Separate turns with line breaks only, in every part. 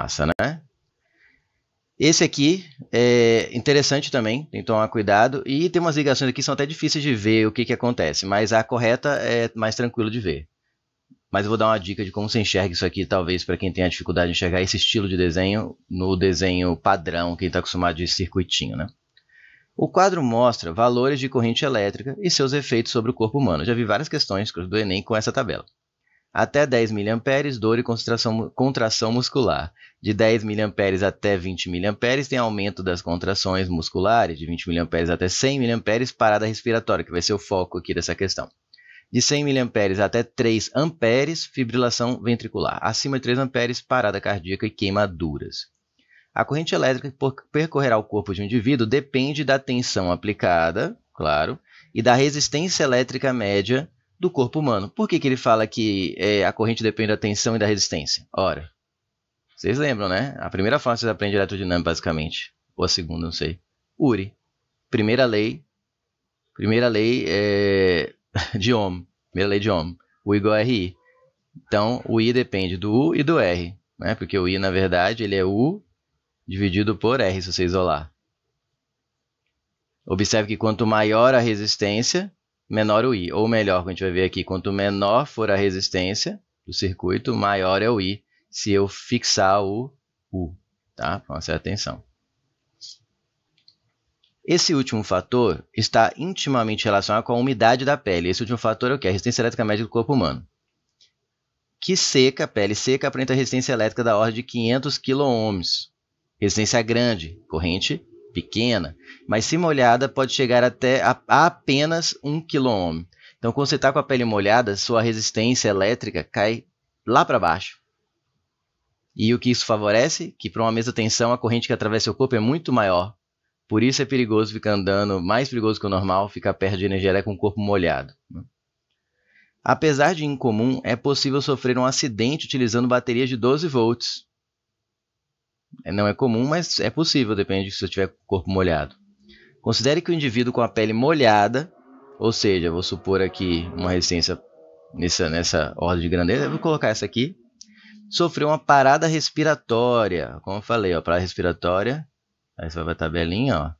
massa, né? Esse aqui é interessante também, tem que tomar cuidado. E tem umas ligações aqui que são até difíceis de ver o que, que acontece, mas a correta é mais tranquilo de ver. Mas eu vou dar uma dica de como se enxerga isso aqui, talvez para quem tem a dificuldade de enxergar esse estilo de desenho no desenho padrão, quem está acostumado de circuitinho, né? O quadro mostra valores de corrente elétrica e seus efeitos sobre o corpo humano. já vi várias questões do Enem com essa tabela. Até 10 mA, dor e contração, contração muscular. De 10 mA até 20 mA, tem aumento das contrações musculares. De 20 mA até 100 mA, parada respiratória, que vai ser o foco aqui dessa questão. De 100 mA até 3 amperes, fibrilação ventricular. Acima de 3 amperes, parada cardíaca e queimaduras. A corrente elétrica que percorrerá o corpo de um indivíduo depende da tensão aplicada, claro, e da resistência elétrica média do corpo humano. Por que, que ele fala que é, a corrente depende da tensão e da resistência? Ora, vocês lembram, né? A primeira forma que vocês aprendem eletrodinâmica, basicamente. Ou a segunda, não sei. URI. Primeira lei. Primeira lei é, de Ohm. Primeira lei de Ohm. U igual a RI. Então, o I depende do U e do R. Né? Porque o I, na verdade, ele é U dividido por R, se você isolar. Observe que quanto maior a resistência, menor o I. Ou melhor, a gente vai ver aqui, quanto menor for a resistência do circuito, maior é o I se eu fixar o U. Tá? Presta então, é atenção. Esse último fator está intimamente relacionado com a umidade da pele. Esse último fator é o que? A resistência elétrica média do corpo humano. Que seca, pele seca, apresenta resistência elétrica da ordem de 500 kOhms. Resistência grande, corrente pequena, mas se molhada pode chegar até a, a apenas 1 kΩ. Então, quando você está com a pele molhada, sua resistência elétrica cai lá para baixo. E o que isso favorece? Que para uma mesma tensão a corrente que atravessa o corpo é muito maior. Por isso é perigoso ficar andando, mais perigoso que o normal, ficar perto de energia elétrica com o corpo molhado. Né? Apesar de incomum, é possível sofrer um acidente utilizando baterias de 12 volts. É, não é comum, mas é possível, depende se você tiver corpo molhado. Considere que o indivíduo com a pele molhada, ou seja, vou supor aqui uma resistência nessa, nessa ordem de grandeza, vou colocar essa aqui, sofreu uma parada respiratória, como eu falei, ó, parada respiratória, aí você vai para a tabelinha, ó.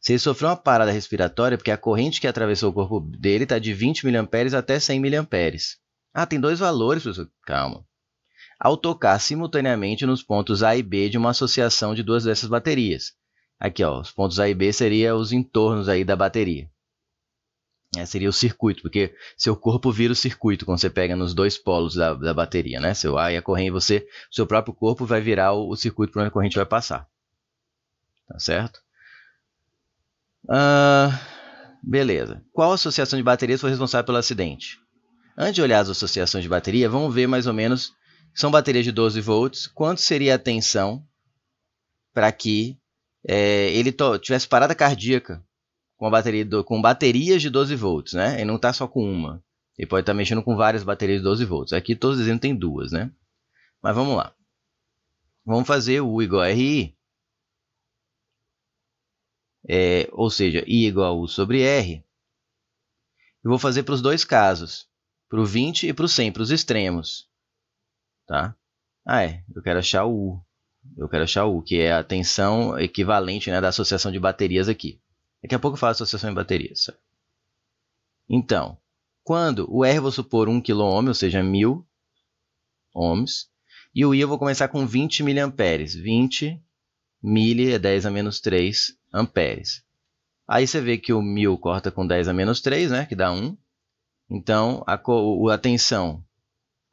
Se ele sofreu uma parada respiratória, porque a corrente que atravessou o corpo dele está de 20 mA até 100 mA. Ah, tem dois valores, professor. Calma ao tocar simultaneamente nos pontos A e B de uma associação de duas dessas baterias. Aqui, ó, os pontos A e B seriam os entornos aí da bateria. É, seria o circuito, porque seu corpo vira o circuito quando você pega nos dois polos da, da bateria, né? Seu A e a corrente, você, seu próprio corpo vai virar o, o circuito para onde a corrente vai passar. Tá certo? beleza. Qual associação de baterias foi responsável pelo acidente? Antes de olhar as associações de bateria, vamos ver mais ou menos são baterias de 12 volts, quanto seria a tensão para que é, ele tivesse parada cardíaca com, bateria do, com baterias de 12 volts, né? Ele não está só com uma. Ele pode estar tá mexendo com várias baterias de 12 volts. Aqui todos dizendo tem duas, né? Mas vamos lá. Vamos fazer o igual a RI. É, ou seja, I igual a U sobre R. Eu vou fazer para os dois casos. Para o 20 e para o 100, para os extremos tá? Ah, é, eu quero achar o U. Eu quero achar o U, que é a tensão equivalente né, da associação de baterias aqui. Daqui a pouco eu faço associação de baterias. Então, quando o R eu vou supor 1 kOhm, ou seja, 1000 ohms, e o I eu vou começar com 20 mA. 20 mA é 10 a menos 3 amperes. Aí você vê que o 1000 corta com 10 a menos 3, né, que dá 1. Então, a, a tensão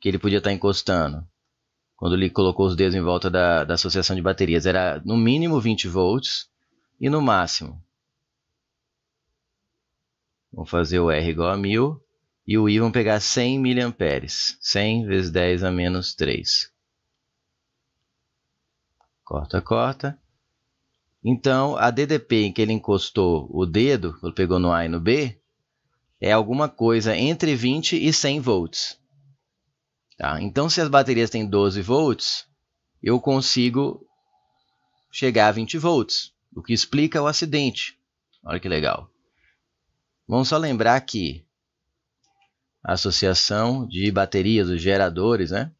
que ele podia estar tá encostando quando ele colocou os dedos em volta da, da associação de baterias. Era no mínimo 20 volts e no máximo. Vamos fazer o R igual a 1000 e o I vão pegar 100 mA. 100 vezes 10 a menos 3. Corta, corta. Então, a DDP em que ele encostou o dedo, ele pegou no A e no B, é alguma coisa entre 20 e 100 volts. Tá? Então, se as baterias têm 12 volts, eu consigo chegar a 20 volts, o que explica o acidente. Olha que legal. Vamos só lembrar que a associação de baterias, os geradores, né?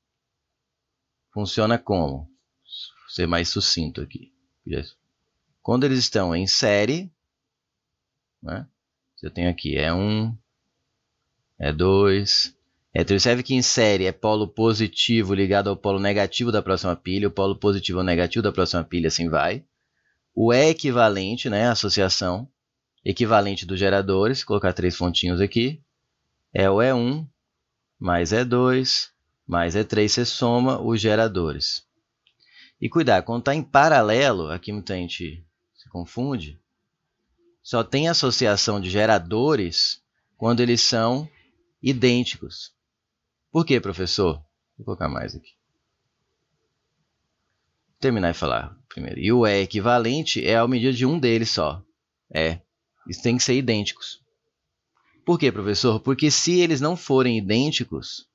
Funciona como? Vou ser mais sucinto aqui. Quando eles estão em série, né? eu tenho aqui é 1, um, é 2, é, observe que em série é polo positivo ligado ao polo negativo da próxima pilha, o polo positivo é ou negativo da próxima pilha, assim vai. O E equivalente, né, a associação equivalente dos geradores, colocar três fontinhos aqui, é o E1 mais E2 mais E3, você soma os geradores. E cuidar, quando está em paralelo, aqui muita gente se confunde, só tem associação de geradores quando eles são idênticos. Por que, professor? Vou colocar mais aqui. Terminar e falar primeiro. E o é equivalente é a medida de um deles só. É. Eles têm que ser idênticos. Por que, professor? Porque se eles não forem idênticos,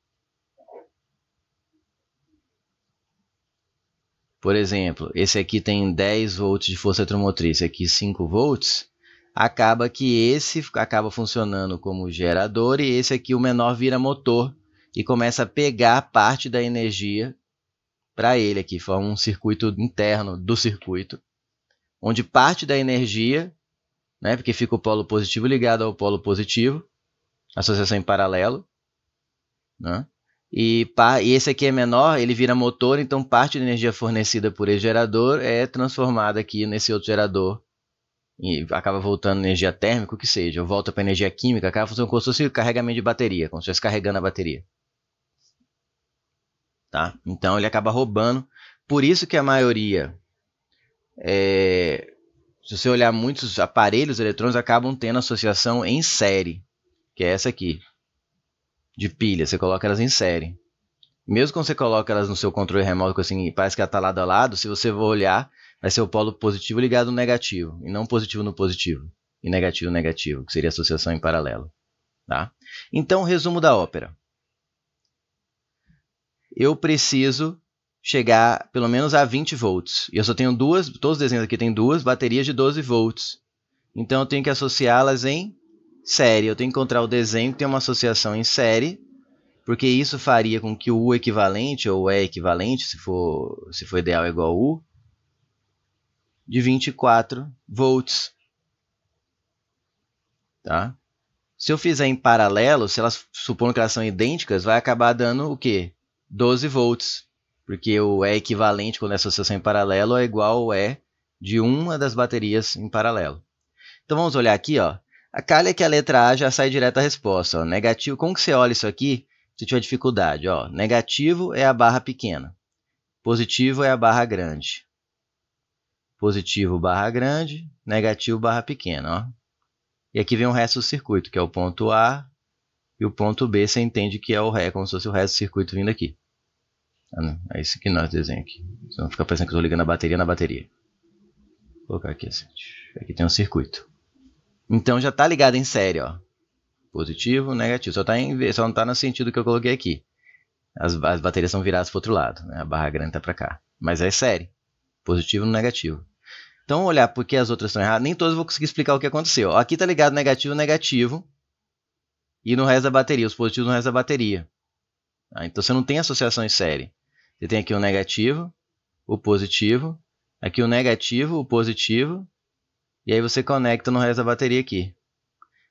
Por exemplo, esse aqui tem 10 volts de força eletromotriz, esse aqui 5 volts, acaba que esse acaba funcionando como gerador e esse aqui o menor vira motor e começa a pegar parte da energia para ele aqui, forma um circuito interno do circuito, onde parte da energia, né, porque fica o polo positivo ligado ao polo positivo, associação em paralelo, né? E, e esse aqui é menor, ele vira motor, então parte da energia fornecida por esse gerador é transformada aqui nesse outro gerador e acaba voltando energia térmica, o que seja, ou volta para energia química, acaba funcionando como se fosse carregamento de bateria, como se estivesse carregando a bateria tá? Então ele acaba roubando. Por isso que a maioria, é, se você olhar muitos aparelhos eletrônicos acabam tendo associação em série, que é essa aqui, de pilha. Você coloca elas em série. Mesmo quando você coloca elas no seu controle remoto, assim, parece que ela está lado a lado, se você for olhar, vai ser o polo positivo ligado no negativo, e não positivo no positivo, e negativo no negativo, que seria associação em paralelo. Tá? Então, resumo da ópera eu preciso chegar pelo menos a 20 volts. E eu só tenho duas, todos os desenhos aqui têm duas baterias de 12 volts. Então eu tenho que associá-las em série. Eu tenho que encontrar o desenho que tem uma associação em série, porque isso faria com que o U equivalente ou E equivalente, se for, se for ideal é igual a U, de 24 volts. Tá? Se eu fizer em paralelo, se elas supondo que elas são idênticas, vai acabar dando o quê? 12 volts, porque o E é equivalente quando é associação em paralelo é igual ao E de uma das baterias em paralelo. Então vamos olhar aqui, ó. A calha é que a letra A já sai direto a resposta. Ó. Negativo, como que você olha isso aqui se tiver dificuldade? Ó. Negativo é a barra pequena. Positivo é a barra grande. Positivo barra grande, negativo barra pequena. Ó. E aqui vem o resto do circuito, que é o ponto A e o ponto B. Você entende que é o ré, como se fosse o resto do circuito vindo aqui. Ah, é isso que nós desenhamos aqui. Não fica parecendo que eu tô ligando a bateria na bateria. Vou colocar aqui assim. Aqui tem um circuito. Então já tá ligado em série, ó. Positivo, negativo. Só, tá em, só não tá no sentido que eu coloquei aqui. As, as baterias são viradas pro outro lado. Né? A barra grande tá pra cá. Mas é série. Positivo no negativo. Então, olhar porque as outras estão erradas, nem todas vou conseguir explicar o que aconteceu. Aqui tá ligado negativo, negativo. E no resto da bateria, os positivos no resto da bateria. Ah, então você não tem associação em série. Você tem aqui o negativo, o positivo, aqui o negativo, o positivo, e aí você conecta no resto da bateria aqui.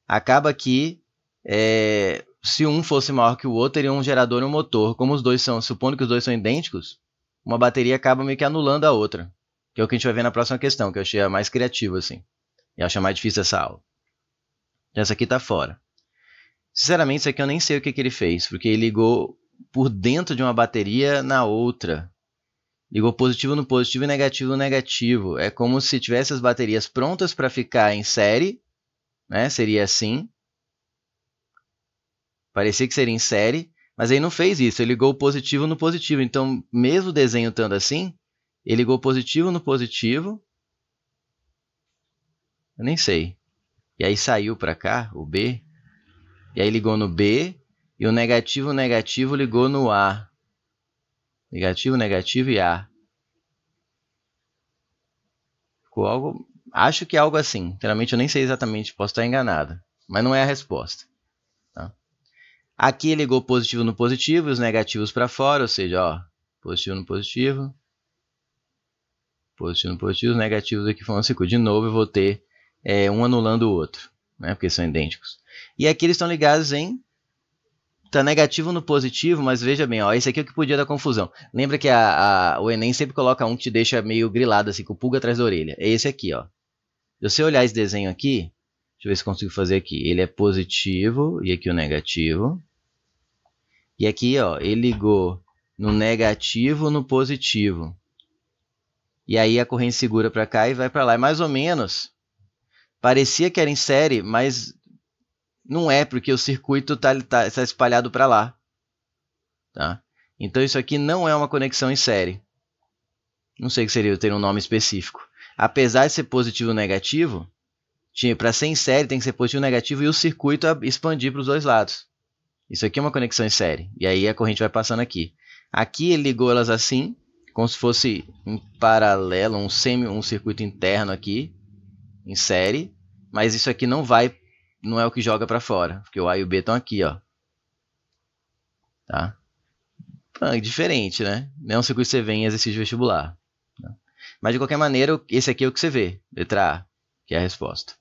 Acaba que é, se um fosse maior que o outro, teria um gerador e um motor. Como os dois são, supondo que os dois são idênticos, uma bateria acaba meio que anulando a outra. Que é o que a gente vai ver na próxima questão, que eu achei a mais criativa, assim. E acho mais difícil essa aula. Essa aqui tá fora. Sinceramente, isso aqui eu nem sei o que, que ele fez, porque ele ligou por dentro de uma bateria na outra. Ligou positivo no positivo e negativo no negativo. É como se tivesse as baterias prontas para ficar em série, né? Seria assim. Parecia que seria em série, mas aí não fez isso. Ele ligou positivo no positivo. Então, mesmo o desenho estando assim, ele ligou positivo no positivo. Eu nem sei. E aí saiu para cá o B. E aí ligou no B, e o negativo, negativo ligou no a Negativo, negativo e a Ficou algo. Acho que é algo assim. Geralmente eu nem sei exatamente, posso estar enganado. Mas não é a resposta. Tá? Aqui ligou positivo no positivo e os negativos para fora, ou seja, ó, positivo no positivo, positivo no positivo, os negativos aqui foram assim, De novo, eu vou ter é, um anulando o outro, né, porque são idênticos. E aqui eles estão ligados em tá negativo no positivo, mas veja bem, ó, esse aqui é o que podia dar confusão. Lembra que a, a, o Enem sempre coloca um que te deixa meio grilado, assim, com o pulga atrás da orelha. É esse aqui, ó. Se você olhar esse desenho aqui, deixa eu ver se consigo fazer aqui. Ele é positivo e aqui o negativo. E aqui, ó, ele ligou no negativo no positivo. E aí a corrente segura para cá e vai para lá. E é mais ou menos, parecia que era em série, mas não é, porque o circuito está tá, tá espalhado para lá. Tá? Então isso aqui não é uma conexão em série. Não sei que seria ter um nome específico. Apesar de ser positivo ou negativo, para ser em série tem que ser positivo ou negativo e o circuito expandir para os dois lados. Isso aqui é uma conexão em série. E aí a corrente vai passando aqui. Aqui ele ligou elas assim, como se fosse em paralelo, um, semi, um circuito interno aqui, em série. Mas isso aqui não vai não é o que joga para fora, porque o A e o B estão aqui, ó. Tá? Ah, é diferente, né? Não é um circuito que você vê em exercício vestibular. Né? Mas de qualquer maneira, esse aqui é o que você vê, letra A, que é a resposta.